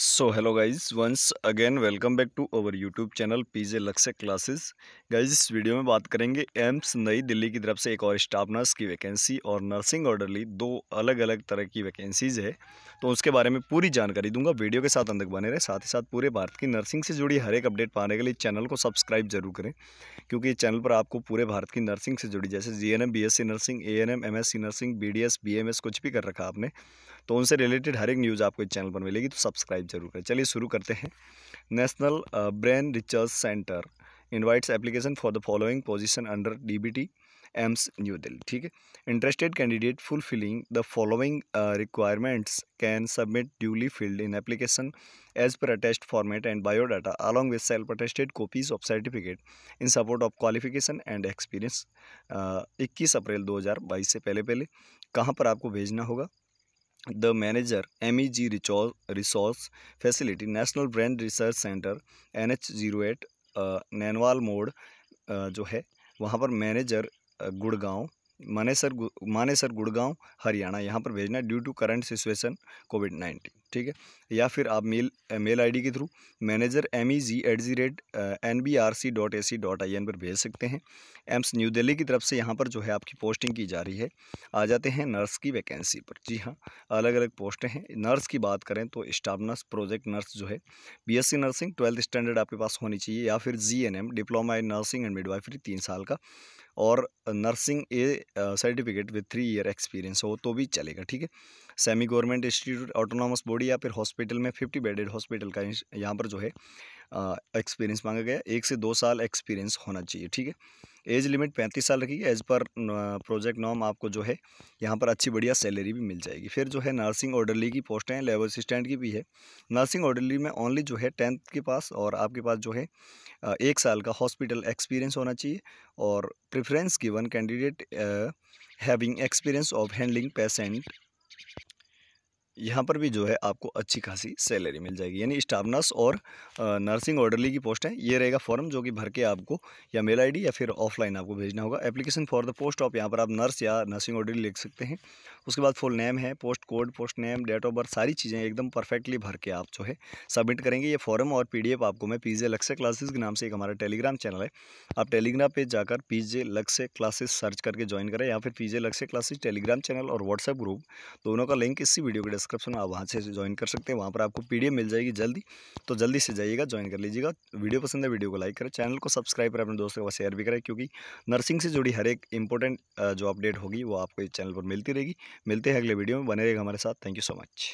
so hello guys once again welcome back to our YouTube channel P J Lakshya classes guys इस video में बात करेंगे AIIMS नई दिल्ली की तरफ से एक और स्टाफ नर्स की वैकेंसी और नर्सिंग ऑर्डरली दो अलग अलग तरह की वैकेंसीज़ है तो उसके बारे में पूरी जानकारी दूंगा वीडियो के साथ अंदर बने रहे साथ ही साथ पूरे भारत की नर्सिंग से जुड़ी हर एक अपडेट पाने के लिए चैनल को सब्सक्राइब जरूर करें क्योंकि इस चैनल पर आपको पूरे भारत की नर्सिंग से जुड़ी जैसे G N M B S C nursing A N M M S C nursing B D S B M S कुछ भी कर रखा आपने तो उनसे रिलेटेड हर एक न्यूज़ आपको इस चैनल पर मिलेगी तो सब्सक्राइब सब्सक्राइब जरूर करें चलिए शुरू करते हैं national brain research centre invites application for the following position under T AIIMS New Delhi ठीक है interested candidate fulfilling the following requirements can submit duly filled in application as per attest format and biodata along with self attested copies of certificate in support of qualification and experience इक्कीस अप्रैल दो हज़ार बाईस से पहले पहले कहाँ पर आपको भेजना होगा the manager M E G resource facility national Resource research centre N H zero eight Nainwal मोड़ जो है वहाँ पर मैनेजर uh, गुड़गांव मानेसर मानेसर गुड़गांव हरियाणा यहाँ पर भेजना due to current situation COVID nineteen ठीक है या फिर आप मेल मेल आईडी के through manager M E G at G rate N B R C dot A C dot I N पर भेज सकते हैं एम्स न्यू दिल्ली की तरफ से यहाँ पर जो है आपकी पोस्टिंग की जा रही है आ जाते हैं नर्स की वैकेंसी पर जी हाँ अलग अलग पोस्टें हैं नर्स की बात करें तो स्टाफ नर्स प्रोजेक्ट नर्स जो है B S C nursing twelfth standard आपके पास होनी चाहिए या फिर G N M diploma in nursing and midwifery तीन साल का और nursing A certificate with three year experience हो तो भी चलेगा ठीक है semi government institute autonomous body ward या फिर हॉस्पिटल में फिफ्टी बेडेड हॉस्पिटल का यहाँ पर जो है एक्सपीरियंस मांगा गया एक से दो साल एक्सपीरियंस होना चाहिए ठीक है एज लिमिट पैंतीस साल रखी एज पर प्रोजेक्ट नॉम आपको जो है यहाँ पर अच्छी बढ़िया सैलरी भी मिल जाएगी फिर जो है नर्सिंग ऑर्डरली की पोस्ट हैं लेबर असिस्टेंट की भी है नर्सिंग ऑर्डरली में ओनली जो है टेंथ के पास और आपके पास जो है एक साल का हॉस्पिटल एक्सपीरियंस होना चाहिए और preference given candidate having experience of handling patient यहाँ पर भी जो है आपको अच्छी खासी सैलरी मिल जाएगी यानी स्टाफ नर्स और नर्सिंग ऑर्डरली की पोस्ट है ये रहेगा फॉर्म जो कि भर के आपको या मेल आईडी या फिर ऑफलाइन आपको भेजना होगा application for the post of यहाँ पर आप नर्स या नर्सिंग ऑर्डरली लिख सकते हैं उसके बाद फुल नेम है post code post name date of birth सारी चीज़ें एकदम परफेक्टली भर के आप जो है सबमिट करेंगे ये फॉर्म और पी आपको मैं पी जे लक्ष्य क्लासेज के नाम से एक हमारा टेलीग्राम चैनल है आप टेलीग्राम पर जाकर P J Lakshya classes search करके ज्वाइन करें या फिर P J Lakshya classes Telegram channel और व्हाट्सएप ग्रुप दोनों का लिंक इसी वीडियो के डिस्क्रिप्शन में आप वहाँ से ज्वाइन कर सकते हैं वहाँ पर आपको पी मिल जाएगी जल्दी तो जल्दी से जाइएगा ज्वाइन कर लीजिएगा वीडियो पसंद है वीडियो को लाइक करें चैनल को सब्सक्राइब करें अपने दोस्तों के पास शेयर भी करें क्योंकि नर्सिंग से जुड़ी हर एक इंपॉर्टेंट जो अपडेट होगी वो आपको इस चैनल पर मिलती रहेगी मिलते हैं अगले वीडियो में बने रहेगा हमारे साथ थैंक यू सो मच